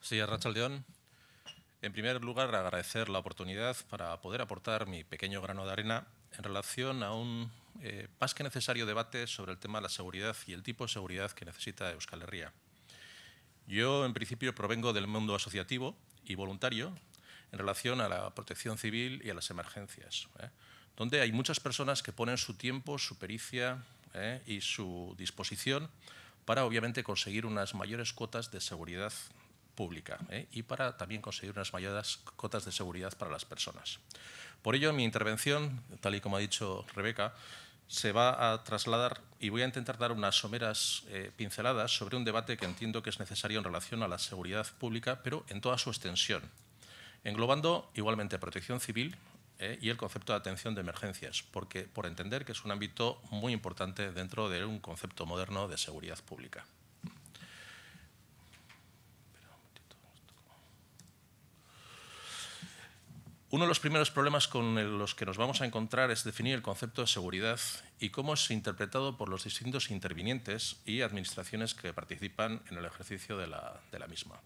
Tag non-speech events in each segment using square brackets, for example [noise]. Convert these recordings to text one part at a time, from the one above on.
Sí, león En primer lugar, agradecer la oportunidad para poder aportar mi pequeño grano de arena en relación a un eh, más que necesario debate sobre el tema de la seguridad y el tipo de seguridad que necesita Euskal Herria. Yo, en principio, provengo del mundo asociativo y voluntario en relación a la protección civil y a las emergencias, ¿eh? donde hay muchas personas que ponen su tiempo, su pericia ¿eh? y su disposición para, obviamente, conseguir unas mayores cuotas de seguridad pública ¿eh? y para también conseguir unas mayores cotas de seguridad para las personas. Por ello, mi intervención, tal y como ha dicho Rebeca, se va a trasladar y voy a intentar dar unas someras eh, pinceladas sobre un debate que entiendo que es necesario en relación a la seguridad pública, pero en toda su extensión, englobando igualmente protección civil ¿eh? y el concepto de atención de emergencias, porque por entender que es un ámbito muy importante dentro de un concepto moderno de seguridad pública. Uno de los primeros problemas con los que nos vamos a encontrar es definir el concepto de seguridad y cómo es interpretado por los distintos intervinientes y administraciones que participan en el ejercicio de la, misma.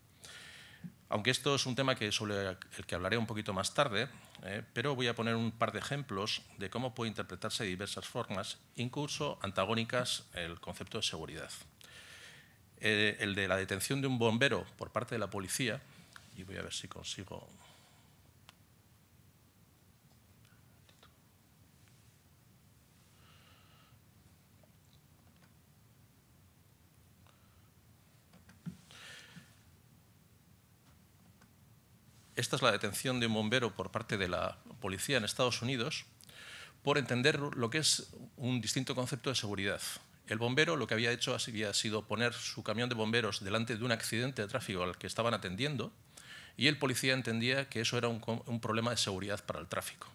Aunque esto es un tema que, sobre el que hablaré un poquito más tarde, eh, pero voy a poner un par de ejemplos de cómo puede interpretarse de diversas formas, incluso antagónicas, el concepto de seguridad. Eh, el de la detención de un bombero por parte de la policía, y voy a ver si consigo Esta es la detención de un bombero por parte de la policía en Estados Unidos por entender lo que es un distinto concepto de seguridad. El bombero lo que había hecho había sido poner su camión de bomberos delante de un accidente de tráfico al que estaban atendiendo y el policía entendía que eso era un, problema de seguridad para el tráfico.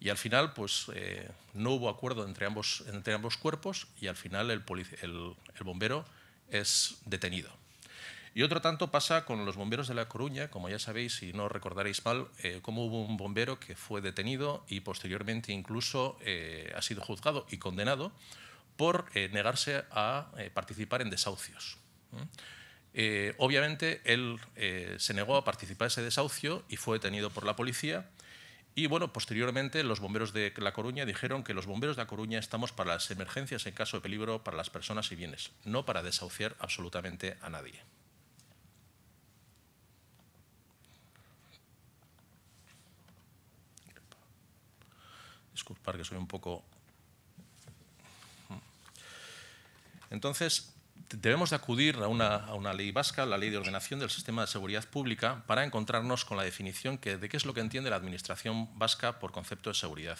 Y al final, pues eh, no hubo acuerdo entre ambos, cuerpos y al final el bombero es detenido. Y otro tanto pasa con los bomberos de La Coruña, como ya sabéis, y no recordaréis mal, eh, cómo hubo un bombero que fue detenido y posteriormente incluso eh, ha sido juzgado y condenado por eh, negarse a participar en desahucios. obviamente él se negó a participar en ese desahucio y fue detenido por la policía. Y bueno, posteriormente los bomberos de La Coruña dijeron que los bomberos de La Coruña estamos para las emergencias en caso de peligro para las personas y bienes, no para desahuciar absolutamente a nadie. Disculpar que soy un poco... Entonces, debemos de acudir a una, ley vasca, la Ley de Ordenación del Sistema de Seguridad Pública, para encontrarnos con la definición que, de qué es lo que entiende la Administración vasca por concepto de seguridad.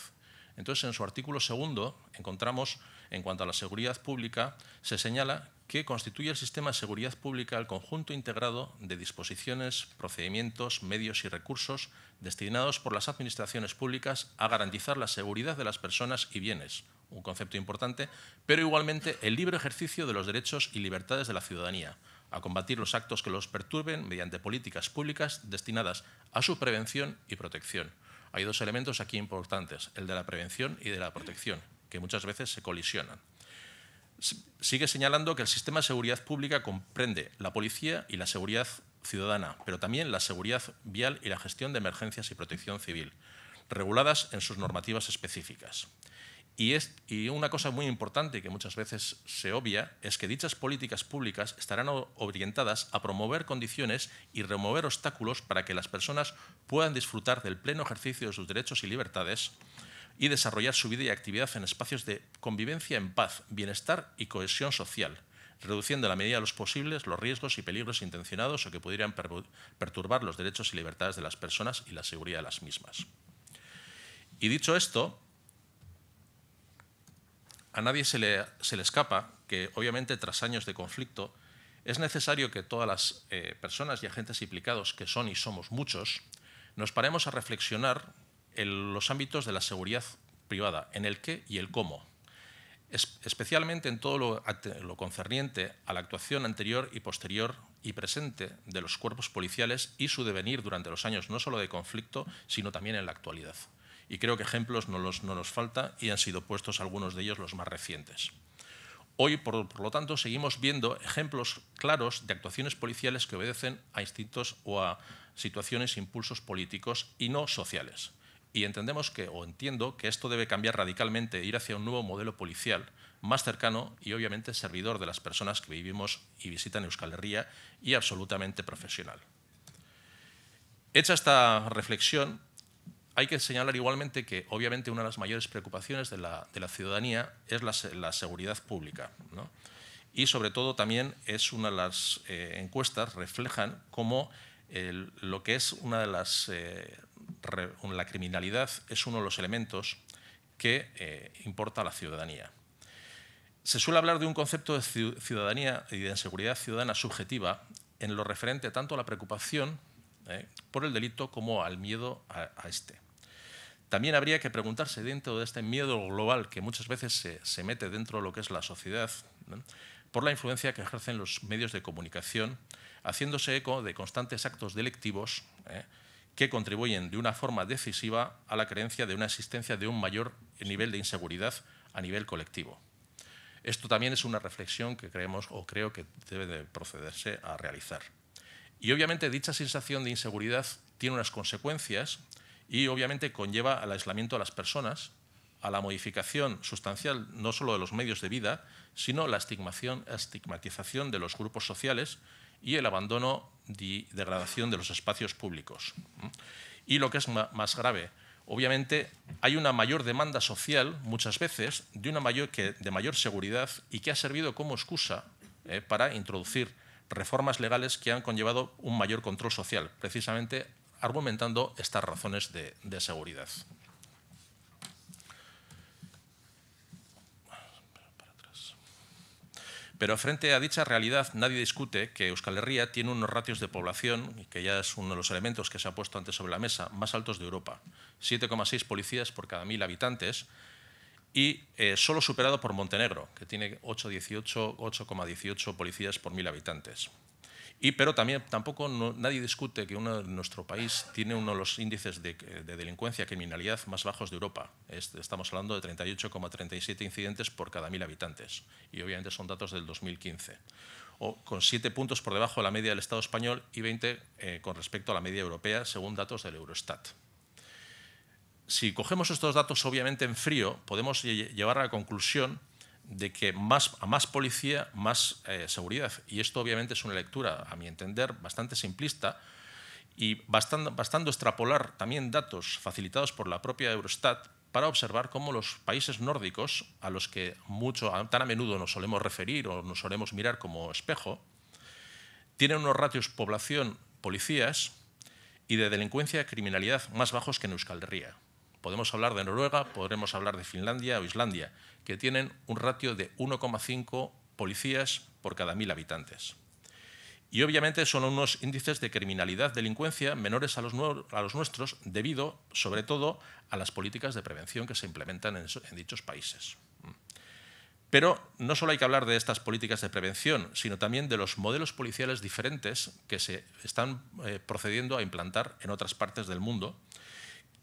Entonces, en su artículo segundo encontramos en cuanto a la seguridad pública, se señala que constituye el sistema de seguridad pública el conjunto integrado de disposiciones, procedimientos, medios y recursos destinados por las administraciones públicas a garantizar la seguridad de las personas y bienes, un concepto importante, pero igualmente el libre ejercicio de los derechos y libertades de la ciudadanía, a combatir los actos que los perturben mediante políticas públicas destinadas a su prevención y protección. Hay dos elementos aquí importantes, el de la prevención y de la protección que muchas veces se colisionan. Sigue señalando que el sistema de seguridad pública comprende la policía y la seguridad ciudadana, pero también la seguridad vial y la gestión de emergencias y protección civil, reguladas en sus normativas específicas. Y, es, y, una cosa muy importante que muchas veces se obvia es que dichas políticas públicas estarán orientadas a promover condiciones y remover obstáculos para que las personas puedan disfrutar del pleno ejercicio de sus derechos y libertades y desarrollar su vida y actividad en espacios de convivencia en paz, bienestar y cohesión social, reduciendo a la medida de los posibles los riesgos y peligros intencionados o que pudieran perturbar los derechos y libertades de las personas y la seguridad de las mismas. Y dicho esto, a nadie se le, escapa que, obviamente, tras años de conflicto, es necesario que todas las eh, personas y agentes implicados, que son y somos muchos, nos paremos a reflexionar en los ámbitos de la seguridad privada, en el qué y el cómo, especialmente en todo lo, concerniente a la actuación anterior y posterior y presente de los cuerpos policiales y su devenir durante los años no solo de conflicto, sino también en la actualidad. Y creo que ejemplos no, los, no nos falta y han sido puestos algunos de ellos los más recientes. Hoy, por, por, lo tanto, seguimos viendo ejemplos claros de actuaciones policiales que obedecen a instintos o a situaciones, impulsos políticos y no sociales. Y entendemos que, o entiendo, que esto debe cambiar radicalmente e ir hacia un nuevo modelo policial, más cercano y obviamente servidor de las personas que vivimos y visitan Euskal Herria y absolutamente profesional. Hecha esta reflexión, hay que señalar igualmente que obviamente una de las mayores preocupaciones de la, de la ciudadanía es la, la seguridad pública. ¿no? Y sobre todo también es una de las eh, encuestas reflejan cómo lo que es una de las eh, la criminalidad es uno de los elementos que eh, importa a la ciudadanía. Se suele hablar de un concepto de ciudadanía y de inseguridad ciudadana subjetiva en lo referente tanto a la preocupación eh, por el delito como al miedo a, este. También habría que preguntarse dentro de este miedo global que muchas veces se, mete dentro de lo que es la sociedad, por la influencia que ejercen los medios de comunicación, haciéndose eco de constantes actos delictivos eh, que contribuyen de una forma decisiva a la creencia de una existencia de un mayor nivel de inseguridad a nivel colectivo. Esto también es una reflexión que creemos o creo que debe de procederse a realizar. Y obviamente dicha sensación de inseguridad tiene unas consecuencias y obviamente conlleva al aislamiento de las personas, a la modificación sustancial no solo de los medios de vida, sino la estigmatización de los grupos sociales y el abandono y degradación de los espacios públicos. Y lo que es más grave, obviamente hay una mayor demanda social, muchas veces, de, una mayor, que, de mayor seguridad y que ha servido como excusa ¿eh? para introducir reformas legales que han conllevado un mayor control social, precisamente argumentando estas razones de seguridad. Pero frente a dicha realidad nadie discute que Euskal Herria tiene unos ratios de población, que ya es uno de los elementos que se ha puesto antes sobre la mesa, más altos de Europa. 7,6 policías por cada mil habitantes y eh, solo superado por Montenegro, que tiene 8,18 policías por mil habitantes. Y, pero también tampoco nadie discute que uno, nuestro país tiene uno de los índices de, delincuencia delincuencia, criminalidad más bajos de Europa. estamos hablando de 38,37 incidentes por cada mil habitantes. Y obviamente son datos del 2015. O con siete puntos por debajo de la media del Estado español y 20 eh, con respecto a la media europea, según datos del Eurostat. Si cogemos estos datos obviamente en frío, podemos llevar a la conclusión de que más, a más policía, más eh, seguridad. Y esto obviamente es una lectura, a mi entender, bastante simplista y bastando, extrapolar también datos facilitados por la propia Eurostat para observar cómo los países nórdicos, a los que mucho, tan a menudo nos solemos referir o nos solemos mirar como espejo, tienen unos ratios población-policías y de delincuencia-criminalidad más bajos que en Euskal Herria. Podemos hablar de Noruega, podremos hablar de Finlandia o Islandia, que tienen un ratio de 1,5 policías por cada mil habitantes. Y obviamente son unos índices de criminalidad, delincuencia menores a los, nuestros debido, sobre todo, a las políticas de prevención que se implementan en, dichos países. Pero no solo hay que hablar de estas políticas de prevención, sino también de los modelos policiales diferentes que se están eh, procediendo a implantar en otras partes del mundo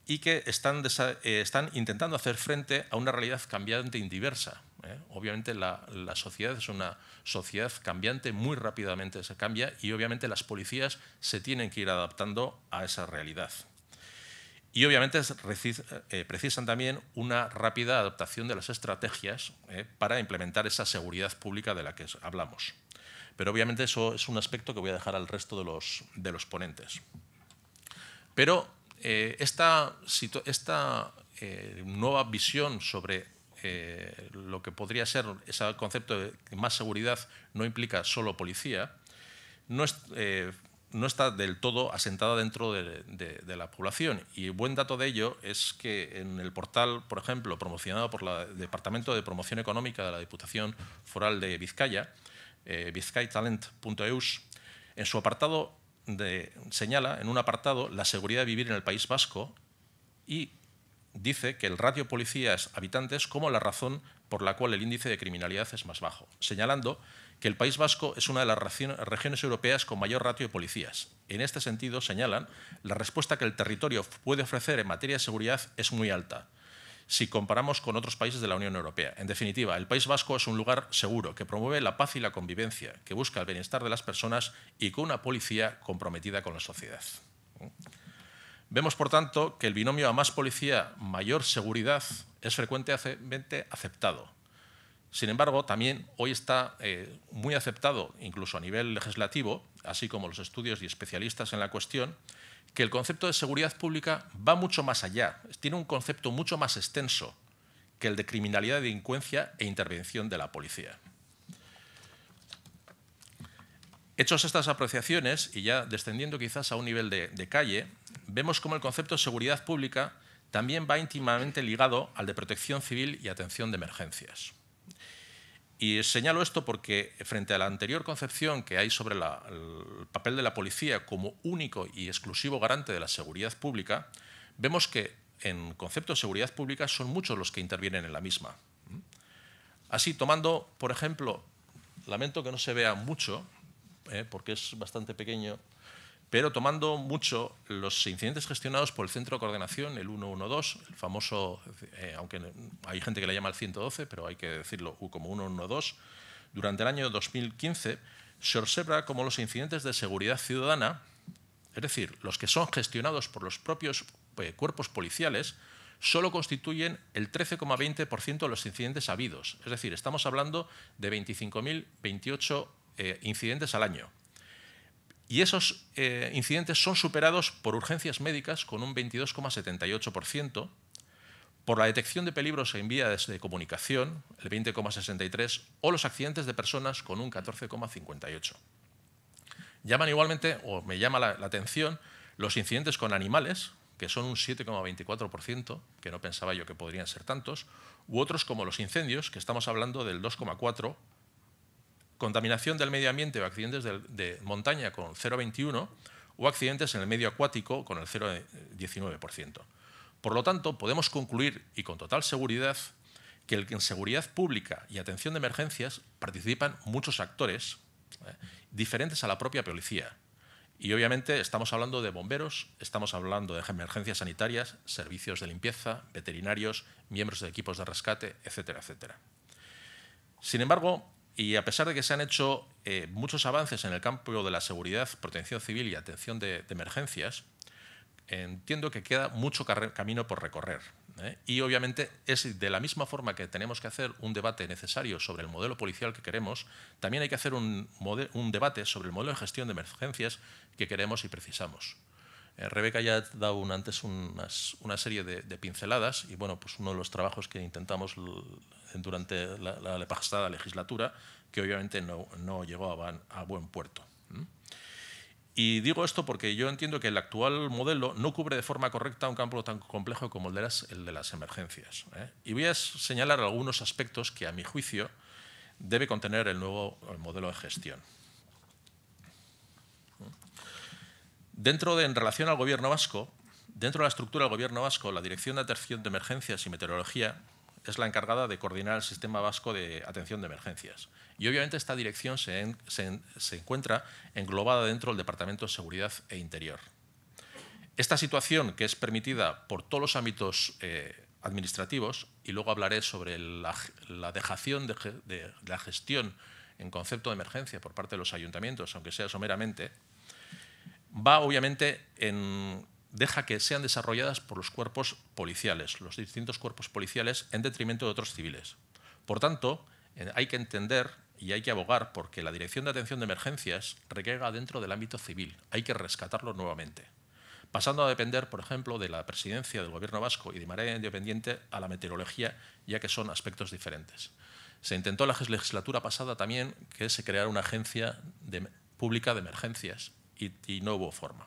y que están, eh, están, intentando hacer frente a una realidad cambiante e diversa. ¿eh? Obviamente la, la, sociedad es una sociedad cambiante, muy rápidamente se cambia y obviamente las policías se tienen que ir adaptando a esa realidad. Y obviamente eh, precisan también una rápida adaptación de las estrategias para implementar esa seguridad pública de la que hablamos. Pero obviamente eso es un aspecto que voy a dejar al resto de los, de los ponentes. Pero eh, esta, eh, nueva visión sobre eh, lo que podría ser ese concepto de más seguridad no implica solo policía, no, está del todo asentada dentro de, la población. Y buen dato de ello es que en el portal, por ejemplo, promocionado por el Departamento de Promoción Económica de la Diputación Foral de Vizcaya, vizcaytalent.eus, en su apartado señala en un apartado la seguridad de vivir en el País Vasco y dice que el ratio policías-habitantes como la razón por la cual el índice de criminalidad es más bajo, señalando que el País Vasco es una de las regiones europeas con mayor ratio de policías. En este sentido, señalan, la respuesta que el territorio puede ofrecer en materia de seguridad es muy alta si comparamos con otros países de la Unión Europea. En definitiva, el País Vasco es un lugar seguro que promueve la paz y la convivencia, que busca el bienestar de las personas y con una policía comprometida con la sociedad. Vemos, por tanto, que el binomio a más policía, mayor seguridad es frecuentemente aceptado. Sin embargo, también hoy está eh, muy aceptado, incluso a nivel legislativo, así como los estudios y especialistas en la cuestión, que el concepto de seguridad pública va mucho más allá, tiene un concepto mucho más extenso que el de criminalidad, delincuencia e intervención de la policía. Hechos estas apreciaciones, y ya descendiendo quizás a un nivel de, de calle, vemos cómo el concepto de seguridad pública también va íntimamente ligado al de protección civil y atención de emergencias. Y señalo esto porque frente a la anterior concepción que hay sobre el papel de la policía como único y exclusivo garante de la seguridad pública, vemos que en concepto de seguridad pública son muchos los que intervienen en la misma. Así, tomando, por ejemplo, lamento que no se vea mucho, ¿eh? porque es bastante pequeño, pero tomando mucho los incidentes gestionados por el centro de coordinación, el 112, el famoso, eh, aunque hay gente que le llama el 112, pero hay que decirlo como 112, durante el año 2015 se observa como los incidentes de seguridad ciudadana, es decir, los que son gestionados por los propios eh, cuerpos policiales, solo constituyen el 13,20% de los incidentes habidos. Es decir, estamos hablando de 25.028 eh, incidentes al año. Y esos eh, incidentes son superados por urgencias médicas con un 22,78%, por la detección de peligros en vías de comunicación, el 20,63%, o los accidentes de personas con un 14,58%. Llaman igualmente, o me llama la, la atención, los incidentes con animales, que son un 7,24%, que no pensaba yo que podrían ser tantos, u otros como los incendios, que estamos hablando del 2,4%, contaminación del medio ambiente o accidentes de, montaña con 0,21 o accidentes en el medio acuático con el 0,19%. Por lo tanto, podemos concluir, y con total seguridad, que en seguridad pública y atención de emergencias participan muchos actores ¿eh? diferentes a la propia policía. Y obviamente estamos hablando de bomberos, estamos hablando de emergencias sanitarias, servicios de limpieza, veterinarios, miembros de equipos de rescate, etcétera, etcétera. Sin embargo, y a pesar de que se han hecho eh, muchos avances en el campo de la seguridad, protección civil y atención de, emergencias, entiendo que queda mucho camino por recorrer. ¿eh? Y obviamente es de la misma forma que tenemos que hacer un debate necesario sobre el modelo policial que queremos, también hay que hacer un debate sobre el modelo de gestión de emergencias que queremos y precisamos. Eh, Rebeca ya ha dado antes una serie de, pinceladas y bueno, pues uno de los trabajos que intentamos durante la, pasada legislatura, que obviamente no, llegó a, buen puerto. Y digo esto porque yo entiendo que el actual modelo no cubre de forma correcta un campo tan complejo como el de las, emergencias. ¿eh? Y voy a señalar algunos aspectos que, a mi juicio, debe contener el nuevo modelo de gestión. Dentro de, en relación al gobierno vasco, dentro de la estructura del gobierno vasco, la Dirección de Atención de Emergencias y Meteorología es la encargada de coordinar el sistema vasco de atención de emergencias. Y obviamente esta dirección se, encuentra englobada dentro del Departamento de Seguridad e Interior. Esta situación, que es permitida por todos los ámbitos eh, administrativos, y luego hablaré sobre la, dejación de la gestión en concepto de emergencia por parte de los ayuntamientos, aunque sea someramente, va obviamente en, deja que sean desarrolladas por los cuerpos policiales, los distintos cuerpos policiales, en detrimento de otros civiles. Por tanto, hay que entender y hay que abogar porque la Dirección de Atención de Emergencias recaiga dentro del ámbito civil. Hay que rescatarlo nuevamente. Pasando a depender, por ejemplo, de la presidencia del Gobierno vasco y de manera independiente a la meteorología, ya que son aspectos diferentes. Se intentó en la legislatura pasada también que se creara una agencia pública de emergencias y, no hubo forma.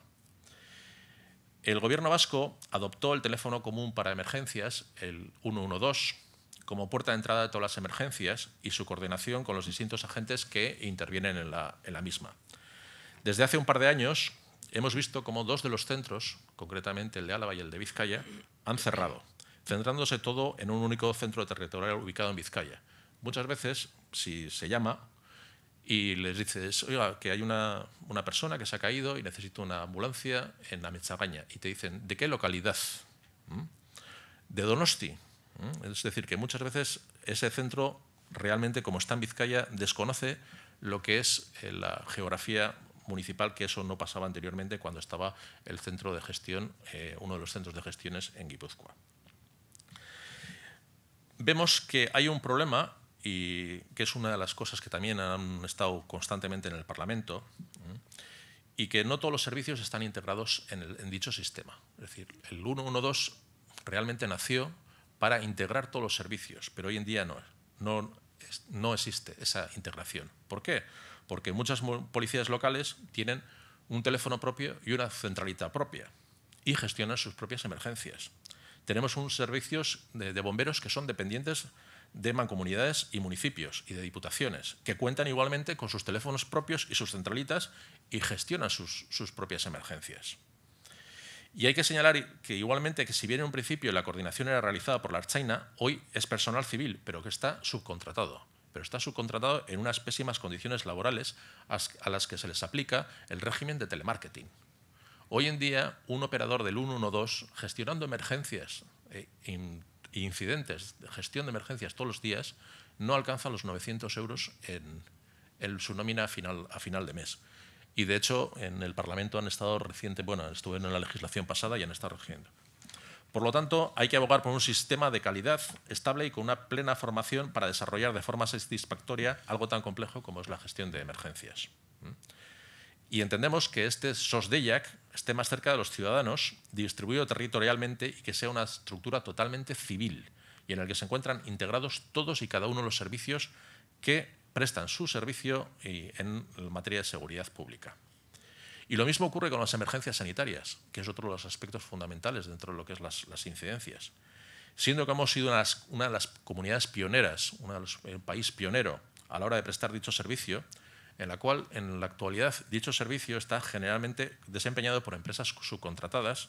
El gobierno vasco adoptó el teléfono común para emergencias, el 112, como puerta de entrada de todas las emergencias y su coordinación con los distintos agentes que intervienen en la, en la misma. Desde hace un par de años hemos visto cómo dos de los centros, concretamente el de Álava y el de Vizcaya, han cerrado, centrándose todo en un único centro territorial ubicado en Vizcaya. Muchas veces, si se llama, y les dices, oiga, que hay una, persona que se ha caído y necesito una ambulancia en la Mechagaña. Y te dicen, ¿de qué localidad? ¿Mm? De Donosti. ¿Mm? Es decir, que muchas veces ese centro realmente, como está en Vizcaya, desconoce lo que es eh, la geografía municipal, que eso no pasaba anteriormente cuando estaba el centro de gestión, eh, uno de los centros de gestiones en Guipúzcoa. Vemos que hay un problema y que es una de las cosas que también han estado constantemente en el Parlamento, y que no todos los servicios están integrados en, en dicho sistema. Es decir, el 112 realmente nació para integrar todos los servicios, pero hoy en día no, no, no existe esa integración. ¿Por qué? Porque muchas policías locales tienen un teléfono propio y una centralita propia y gestionan sus propias emergencias. Tenemos unos servicios de, de bomberos que son dependientes de mancomunidades y municipios y de diputaciones, que cuentan igualmente con sus teléfonos propios y sus centralitas y gestionan sus, propias emergencias. Y hay que señalar que igualmente que si bien en un principio la coordinación era realizada por la China, hoy es personal civil, pero que está subcontratado. Pero está subcontratado en unas pésimas condiciones laborales a las que se les aplica el régimen de telemarketing. Hoy en día, un operador del 112 gestionando emergencias eh, incidentes gestión de emergencias todos los días, no alcanza los 900 euros en, su nómina a final, a final de mes. Y de hecho, en el Parlamento han estado reciente, bueno, estuvieron en la legislación pasada y han estado regiendo. Por lo tanto, hay que abogar por un sistema de calidad estable y con una plena formación para desarrollar de forma satisfactoria algo tan complejo como es la gestión de emergencias. Y entendemos que este SOSDEIAC esté más cerca de los ciudadanos, distribuido territorialmente y que sea una estructura totalmente civil y en el que se encuentran integrados todos y cada uno de los servicios que prestan su servicio en materia de seguridad pública. Y lo mismo ocurre con las emergencias sanitarias, que es otro de los aspectos fundamentales dentro de lo que es las, incidencias. Siendo que hemos sido una de, las, comunidades pioneras, eh, un país pionero a la hora de prestar dicho servicio, en la cual en la actualidad dicho servicio está generalmente desempeñado por empresas subcontratadas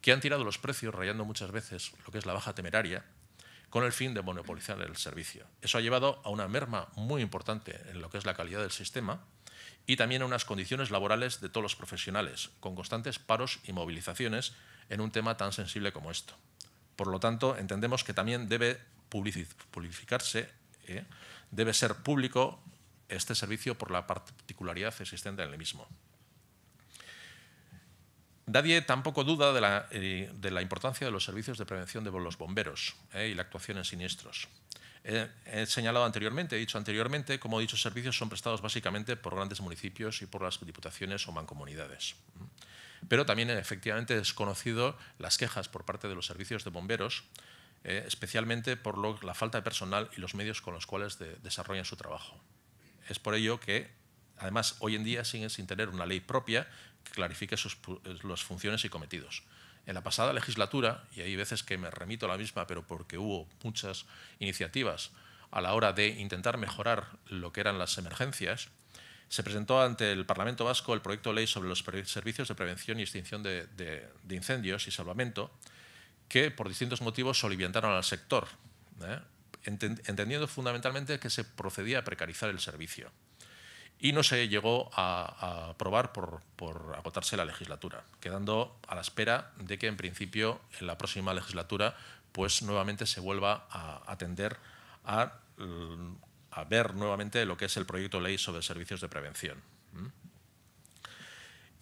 que han tirado los precios rayando muchas veces lo que es la baja temeraria con el fin de monopolizar el servicio. Eso ha llevado a una merma muy importante en lo que es la calidad del sistema y también a unas condiciones laborales de todos los profesionales, con constantes paros y movilizaciones en un tema tan sensible como esto. Por lo tanto, entendemos que también debe publicificarse, ¿eh? debe ser público este servicio por la particularidad existente en el mismo. Nadie tampoco duda de la, eh, importancia de los servicios de prevención de los bomberos eh, y la actuación en siniestros. he señalado anteriormente, he dicho anteriormente, cómo dichos servicios son prestados básicamente por grandes municipios y por las diputaciones o mancomunidades. Pero también efectivamente es las quejas por parte de los servicios de bomberos, eh, especialmente por la falta de personal y los medios con los cuales desarrollan su trabajo. Es por ello que, además, hoy en día siguen sin tener una ley propia que clarifique sus, funciones y cometidos. En la pasada legislatura, y hay veces que me remito a la misma, pero porque hubo muchas iniciativas a la hora de intentar mejorar lo que eran las emergencias, se presentó ante el Parlamento Vasco el proyecto de ley sobre los servicios de prevención y extinción de, incendios y salvamento, que por distintos motivos soliviantaron al sector. ¿eh? entendiendo fundamentalmente que se procedía a precarizar el servicio. Y no se llegó a, aprobar por, agotarse la legislatura, quedando a la espera de que en principio en la próxima legislatura pues nuevamente se vuelva a atender a, ver nuevamente lo que es el proyecto de ley sobre servicios de prevención.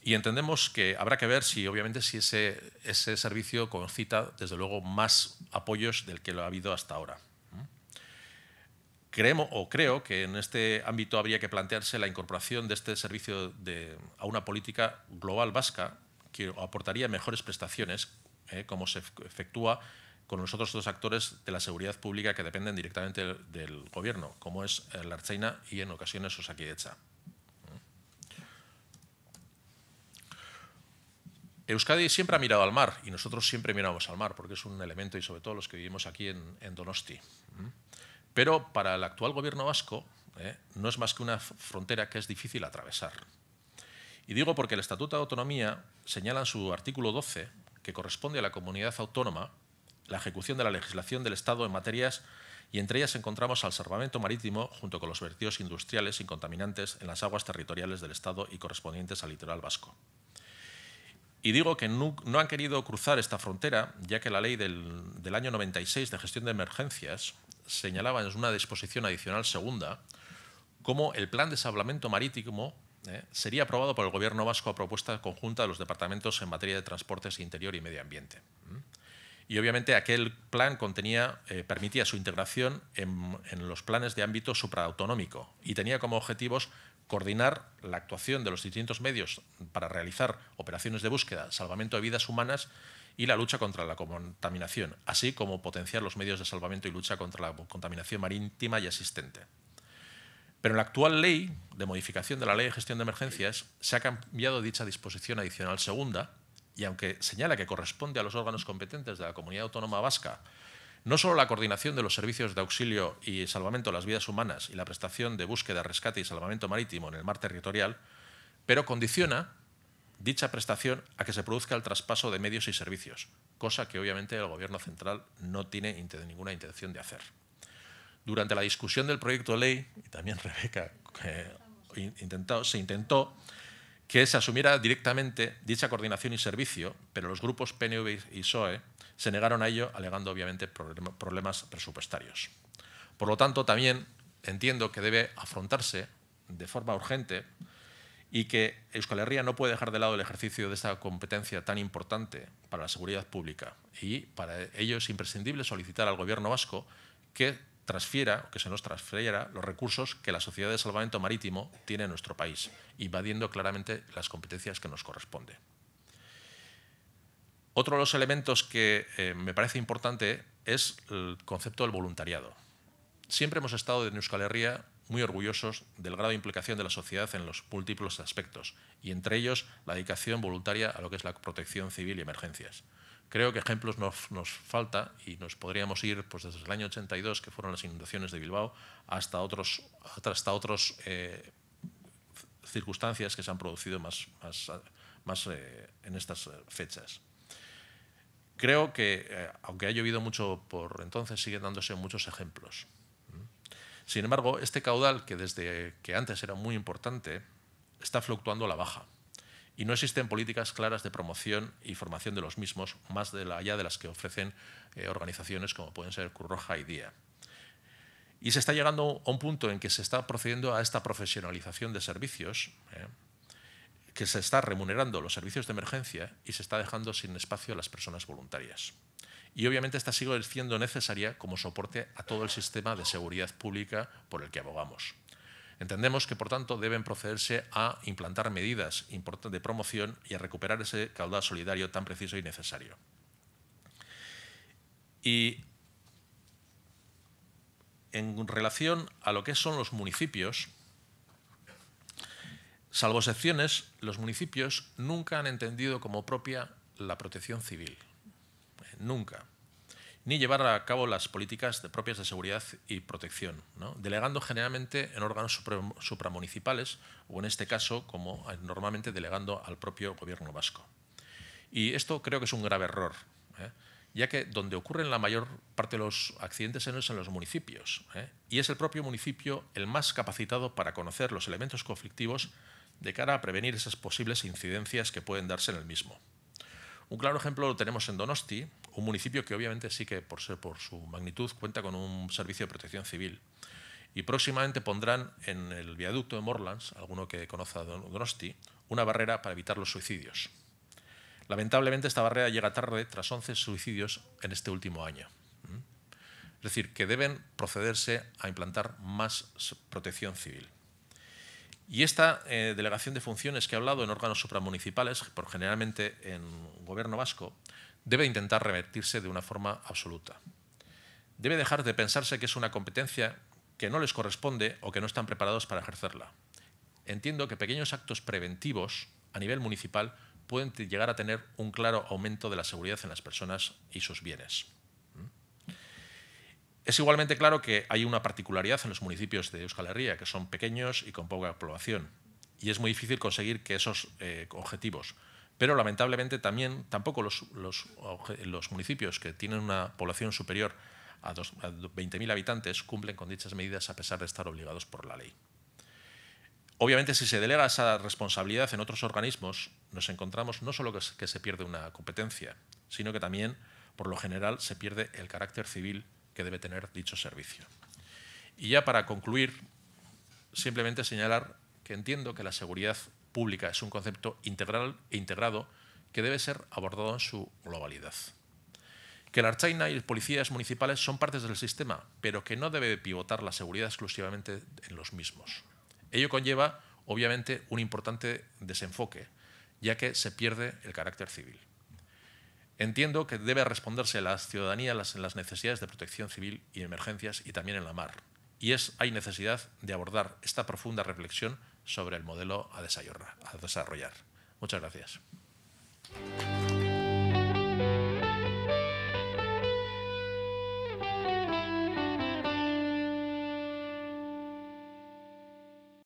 Y entendemos que habrá que ver si, obviamente, si ese, ese servicio concita, desde luego, más apoyos del que lo ha habido hasta ahora creemos o creo que en este ámbito habría que plantearse la incorporación de este servicio a una política global vasca que aportaría mejores prestaciones, eh, como se efectúa con los otros dos actores de la seguridad pública que dependen directamente del, Gobierno, como es eh, la Archeina y en ocasiones Osakidecha. Euskadi siempre ha mirado al mar y nosotros siempre miramos al mar, porque es un elemento y sobre todo los que vivimos aquí en Donosti. Mm. Pero para el actual gobierno vasco eh, no es más que una frontera que es difícil atravesar. Y digo porque el Estatuto de Autonomía señala en su artículo 12 que corresponde a la comunidad autónoma la ejecución de la legislación del Estado en materias y entre ellas encontramos al salvamento marítimo junto con los vertidos industriales y contaminantes en las aguas territoriales del Estado y correspondientes al litoral vasco. Y digo que no, han querido cruzar esta frontera, ya que la ley del año 96 de gestión de emergencias señalaba en una disposición adicional segunda cómo el plan de salvamento marítimo eh, sería aprobado por el Gobierno vasco a propuesta conjunta de los departamentos en materia de transportes interior y medio ambiente. Y obviamente aquel plan contenía, eh, permitía su integración en, en, los planes de ámbito supraautonómico y tenía como objetivos coordinar la actuación de los distintos medios para realizar operaciones de búsqueda, salvamento de vidas humanas y la lucha contra la contaminación, así como potenciar los medios de salvamento y lucha contra la contaminación marítima y existente. Pero en la actual ley de modificación de la Ley de Gestión de Emergencias se ha cambiado dicha disposición adicional segunda y aunque señala que corresponde a los órganos competentes de la comunidad autónoma vasca no solo la coordinación de los servicios de auxilio y salvamento de las vidas humanas y la prestación de búsqueda, rescate y salvamento marítimo en el mar territorial, pero condiciona dicha prestación a que se produzca el traspaso de medios y servicios, cosa que obviamente el Gobierno central no tiene ninguna intención de hacer. Durante la discusión del proyecto de ley, y también [laughs] Rebeca se intentó que se asumiera directamente dicha coordinación y servicio, pero los grupos PNV y PSOE se negaron a ello, alegando obviamente problemas presupuestarios. Por lo tanto, también entiendo que debe afrontarse de forma urgente y que Euskal Herria no puede dejar de lado el ejercicio de esta competencia tan importante para la seguridad pública. Y para ello es imprescindible solicitar al Gobierno vasco que transfiera, que se nos transfiera los recursos que la Sociedad de Salvamento Marítimo tiene en nuestro país, invadiendo claramente las competencias que nos corresponden. Otro de los elementos que eh, me parece importante es el concepto del voluntariado. Siempre hemos estado en Euskal Herria muy orgullosos del grado de implicación de la sociedad en los múltiples aspectos, y entre ellos la dedicación voluntaria a lo que es la protección civil y emergencias. Creo que ejemplos nos, nos falta y nos podríamos ir pues, desde el año 82, que fueron las inundaciones de Bilbao, hasta otros, hasta otros eh, circunstancias que se han producido más, más, más eh, en estas fechas. Creo que, eh, aunque ha llovido mucho por entonces, siguen dándose muchos ejemplos. Sin embargo, este caudal, que desde que antes era muy importante, está fluctuando a la baja y no existen políticas claras de promoción y formación de los mismos, más allá de las que ofrecen eh, organizaciones como pueden ser Cruz Roja y Día. Y se está llegando a un punto en que se está procediendo a esta profesionalización de servicios, eh, que se está remunerando los servicios de emergencia y se está dejando sin espacio a las personas voluntarias y obviamente esta sigue siendo necesaria como soporte a todo el sistema de seguridad pública por el que abogamos. Entendemos que, por tanto, deben procederse a implantar medidas de promoción y a recuperar ese caudal solidario tan preciso y necesario. Y en relación a lo que son los municipios, salvo excepciones, los municipios nunca han entendido como propia la protección civil nunca, ni llevar a cabo las políticas de propias de seguridad y protección, delegando generalmente en órganos supramunicipales o en este caso, como normalmente, delegando al propio gobierno vasco. Y esto creo que es un grave error, ¿eh? ya que donde ocurren la mayor parte de los accidentes es en los municipios, ¿eh? y es el propio municipio el más capacitado para conocer los elementos conflictivos de cara a prevenir esas posibles incidencias que pueden darse en el mismo. Un claro ejemplo lo tenemos en Donosti, un municipio que obviamente sí que por, ser, por su magnitud cuenta con un servicio de protección civil. Y próximamente pondrán en el viaducto de Morlands, alguno que conozca Donosti, una barrera para evitar los suicidios. Lamentablemente esta barrera llega tarde tras 11 suicidios en este último año. ¿Mm? Es decir, que deben procederse a implantar más protección civil. Y esta eh, delegación de funciones que he hablado en órganos supramunicipales, por generalmente en gobierno vasco, debe intentar revertirse de una forma absoluta. Debe dejar de pensarse que es una competencia que no les corresponde o que no están preparados para ejercerla. Entiendo que pequeños actos preventivos a nivel municipal pueden llegar a tener un claro aumento de la seguridad en las personas y sus bienes. Es igualmente claro que hay una particularidad en los municipios de Euskal Herria, que son pequeños y con poca población, y es muy difícil conseguir que esos eh, objetivos. Pero lamentablemente también tampoco los, municipios que tienen una población superior a, 20.000 habitantes cumplen con dichas medidas a pesar de estar obligados por la ley. Obviamente, si se delega esa responsabilidad en otros organismos, nos encontramos no solo que se pierde una competencia, sino que también, por lo general, se pierde el carácter civil que debe tener dicho servicio. Y ya para concluir, simplemente señalar que entiendo que la seguridad pública es un concepto integral e integrado que debe ser abordado en su globalidad. Que la Archaina y las policías municipales son partes del sistema, pero que no debe pivotar la seguridad exclusivamente en los mismos. Ello conlleva, obviamente, un importante desenfoque, ya que se pierde el carácter civil. Entiendo que debe responderse a la ciudadanía en las, las necesidades de protección civil y emergencias y también en la mar. Y es, hay necesidad de abordar esta profunda reflexión sobre el modelo a desarrollar. Muchas gracias.